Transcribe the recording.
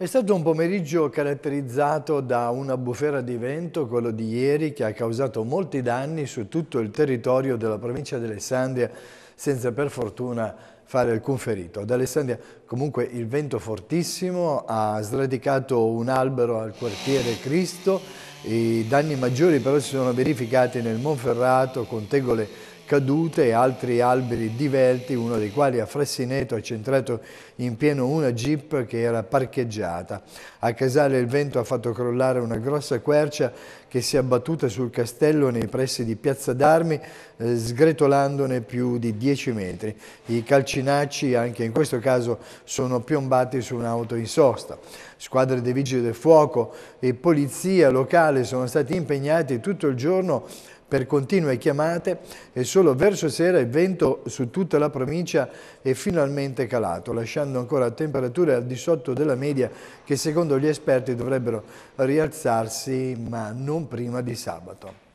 È stato un pomeriggio caratterizzato da una bufera di vento, quello di ieri, che ha causato molti danni su tutto il territorio della provincia di Alessandria, senza per fortuna fare alcun ferito. Ad Alessandria comunque il vento fortissimo ha sradicato un albero al quartiere Cristo, i danni maggiori però si sono verificati nel Monferrato con tegole cadute e altri alberi divelti, uno dei quali a Frassineto ha centrato in pieno una jeep che era parcheggiata. A Casale il vento ha fatto crollare una grossa quercia che si è abbattuta sul castello nei pressi di Piazza d'Armi, eh, sgretolandone più di 10 metri. I calcinacci, anche in questo caso, sono piombati su un'auto in sosta. Squadre dei vigili del fuoco e polizia locale sono stati impegnati tutto il giorno per continue chiamate e solo verso sera il vento su tutta la provincia è finalmente calato, lasciando ancora temperature al di sotto della media che secondo gli esperti dovrebbero rialzarsi ma non prima di sabato.